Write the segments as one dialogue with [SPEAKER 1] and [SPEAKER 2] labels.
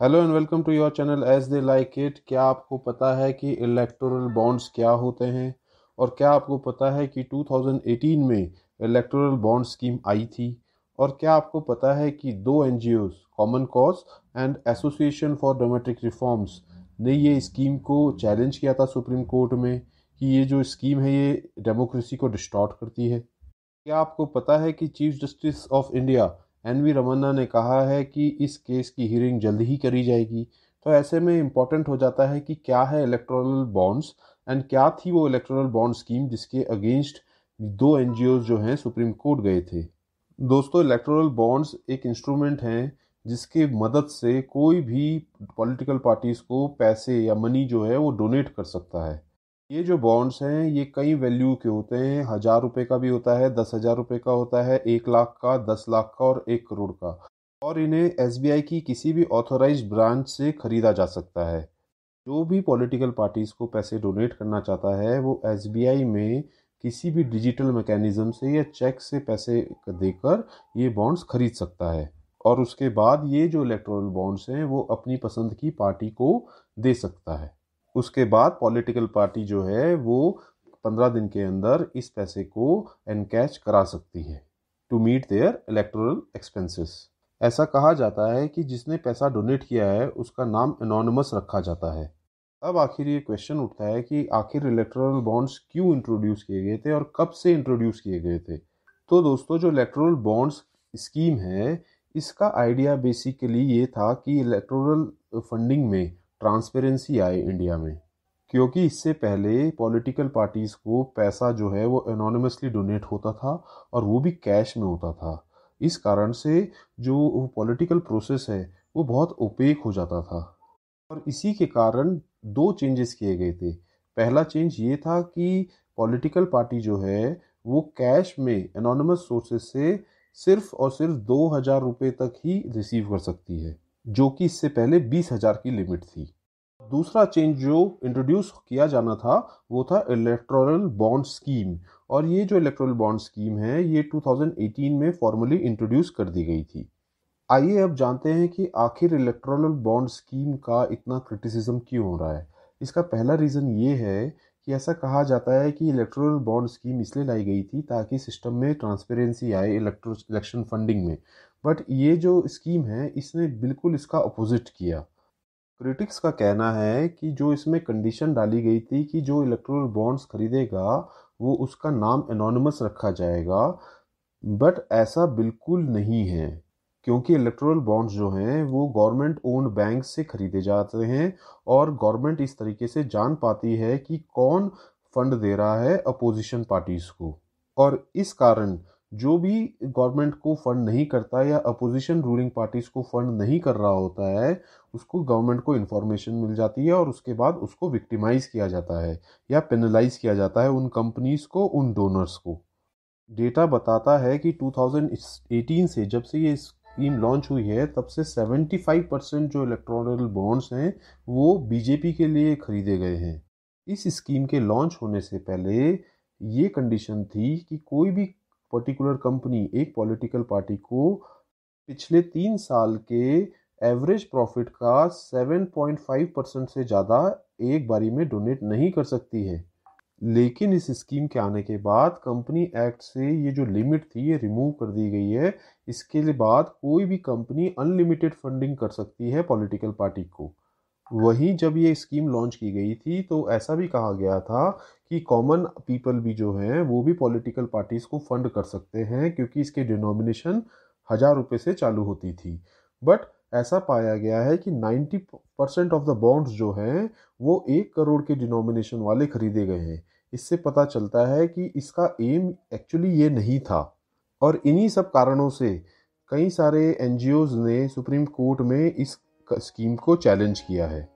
[SPEAKER 1] hello and welcome to your channel as they like it क्या आपको पता है कि इलेक्टोरल बॉन्ड्स क्या होते हैं और क्या आपको पता है कि 2018 में इलेक्टोरल बॉन्ड स्कीम आई थी और क्या आपको पता है कि दो एन common cause and association for democratic reforms ने ये स्कीम को चैलेंज किया था सुप्रीम कोर्ट में कि ये जो स्कीम है ये डेमोक्रेसी को डिस्टॉर्ट करती है क्या आपको पता है कि chief justice of India N V Ramana ने कहा है कि इस केस की हियरिंग जल्द ही करी जाएगी तो ऐसे में इम्पॉर्टेंट हो जाता है कि क्या है इलेक्ट्रोनल बॉन्ड्स एंड क्या थी वो इलेक्ट्रोनल बॉन्ड स्कीम जिसके अगेंस्ट दो एन जो हैं सुप्रीम कोर्ट गए थे दोस्तों इलेक्ट्रोनल बॉन्ड्स एक इंस्ट्रूमेंट हैं जिसके मदद से कोई भी पॉलिटिकल पार्टीज़ को पैसे या मनी जो है वो डोनेट कर सकता है ये जो बॉन्ड्स हैं ये कई वैल्यू के होते हैं हज़ार रुपये का भी होता है दस हज़ार रुपये का होता है एक लाख का दस लाख का और एक करोड़ का और इन्हें एस की किसी भी ऑथोराइज ब्रांच से ख़रीदा जा सकता है जो भी पॉलिटिकल पार्टीज़ को पैसे डोनेट करना चाहता है वो एस में किसी भी डिजिटल मैकेनिज़्म से या चेक से पैसे देकर ये बॉन्ड्स खरीद सकता है और उसके बाद ये जो इलेक्ट्रॉनल बॉन्ड्स हैं वो अपनी पसंद की पार्टी को दे सकता है उसके बाद पॉलिटिकल पार्टी जो है वो पंद्रह दिन के अंदर इस पैसे को एनकैच करा सकती है to meet their electoral expenses ऐसा कहा जाता है कि जिसने पैसा डोनेट किया है उसका नाम एनोनमस रखा जाता है अब आखिर ये क्वेश्चन उठता है कि आखिर इलेक्ट्रल बॉन्ड्स क्यों इंट्रोड्यूस किए गए थे और कब से इंट्रोड्यूस किए गए थे तो दोस्तों जो इलेक्ट्रोल बॉन्ड्स स्कीम है इसका आइडिया बेसिकली ये था कि इलेक्ट्रोल फंडिंग में ट्रांसपेरेंसी आए इंडिया में क्योंकि इससे पहले पॉलिटिकल पार्टीज़ को पैसा जो है वो एनोनमसली डोनेट होता था और वो भी कैश में होता था इस कारण से जो पॉलिटिकल प्रोसेस है वो बहुत ओपेक हो जाता था और इसी के कारण दो चेंजेस किए गए थे पहला चेंज ये था कि पॉलिटिकल पार्टी जो है वो कैश में एनोनमस सोर्सेस से सिर्फ और सिर्फ दो हज़ार रुपये तक ही रिसीव कर सकती है जो कि इससे पहले बीस हज़ार की लिमिट थी दूसरा चेंज जो इंट्रोड्यूस किया जाना था वो था इलेक्ट्रोरल बॉन्ड स्कीम और ये जो इलेक्ट्रोरल बॉन्ड स्कीम है ये 2018 में फॉर्मली इंट्रोड्यूस कर दी गई थी आइए अब जानते हैं कि आखिर इलेक्ट्रोरल बॉन्ड स्कीम का इतना क्रिटिसिज्म क्यों हो रहा है इसका पहला रीज़न ये है कि ऐसा कहा जाता है कि इलेक्ट्रोल बॉन्ड स्कीम इसलिए लाई गई थी ताकि सिस्टम में ट्रांसपेरेंसी आए इलेक्ट्रो इलेक्शन फंडिंग में बट ये जो स्कीम है इसने बिल्कुल इसका अपोजिट किया क्रिटिक्स का कहना है कि जो इसमें कंडीशन डाली गई थी कि जो इलेक्ट्रोल बॉन्ड्स खरीदेगा वो उसका नाम एनोनमस रखा जाएगा बट ऐसा बिल्कुल नहीं है क्योंकि इलेक्ट्रोल बॉन्ड्स जो हैं वो गवर्नमेंट ओन्ड बैंक से ख़रीदे जाते हैं और गवर्नमेंट इस तरीके से जान पाती है कि कौन फंड दे रहा है अपोजिशन पार्टीज़ को और इस कारण जो भी गवर्नमेंट को फंड नहीं करता या अपोजिशन रूलिंग पार्टीज़ को फंड नहीं कर रहा होता है उसको गवर्नमेंट को इन्फॉर्मेशन मिल जाती है और उसके बाद उसको विक्टिमाइज़ किया जाता है या पेनलाइज किया जाता है उन कंपनीज़ को उन डोनर्स को डेटा बताता है कि 2018 से जब से ये स्कीम लॉन्च हुई है तब से 75 परसेंट जो इलेक्ट्रॉनिकल बॉन्ड्स हैं वो बीजेपी के लिए खरीदे गए हैं इस स्कीम के लॉन्च होने से पहले ये कंडीशन थी कि कोई भी पर्टिकुलर कंपनी एक पॉलिटिकल पार्टी को पिछले तीन साल के एवरेज प्रॉफिट का 7.5 परसेंट से ज़्यादा एक बारी में डोनेट नहीं कर सकती है लेकिन इस स्कीम के आने के बाद कंपनी एक्ट से ये जो लिमिट थी ये रिमूव कर दी गई है इसके बाद कोई भी कंपनी अनलिमिटेड फंडिंग कर सकती है पॉलिटिकल पार्टी को वहीं जब ये स्कीम लॉन्च की गई थी तो ऐसा भी कहा गया था कि कॉमन पीपल भी जो हैं वो भी पॉलिटिकल पार्टीज़ को फंड कर सकते हैं क्योंकि इसके डिनोमिनेशन हज़ार रुपये से चालू होती थी बट ऐसा पाया गया है कि 90 परसेंट ऑफ द बॉन्ड्स जो हैं वो एक करोड़ के डिनोमिनेशन वाले खरीदे गए हैं इससे पता चलता है कि इसका एम एक्चुअली ये नहीं था और इन्हीं सब कारणों से कई सारे एन ने सुप्रीम कोर्ट में इस स्कीम को चैलेंज किया है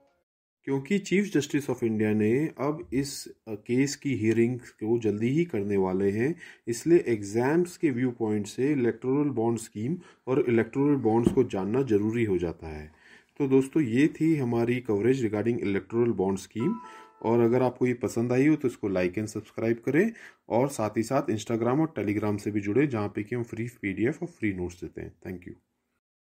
[SPEAKER 1] क्योंकि चीफ जस्टिस ऑफ इंडिया ने अब इस केस की हियरिंग को जल्दी ही करने वाले हैं इसलिए एग्जाम्स के व्यू पॉइंट से इलेक्टोरल बॉन्ड स्कीम और इलेक्टोरल बॉन्ड्स को जानना जरूरी हो जाता है तो दोस्तों ये थी हमारी coverage regarding electoral bond scheme और अगर आपको ये पसंद आई हो तो इसको लाइक एंड सब्सक्राइब करें और साथ ही साथ इंस्टाग्राम और टेलीग्राम से भी जुड़े जहाँ पे कि हम फ्री पीडीएफ और फ्री नोट्स देते हैं थैंक यू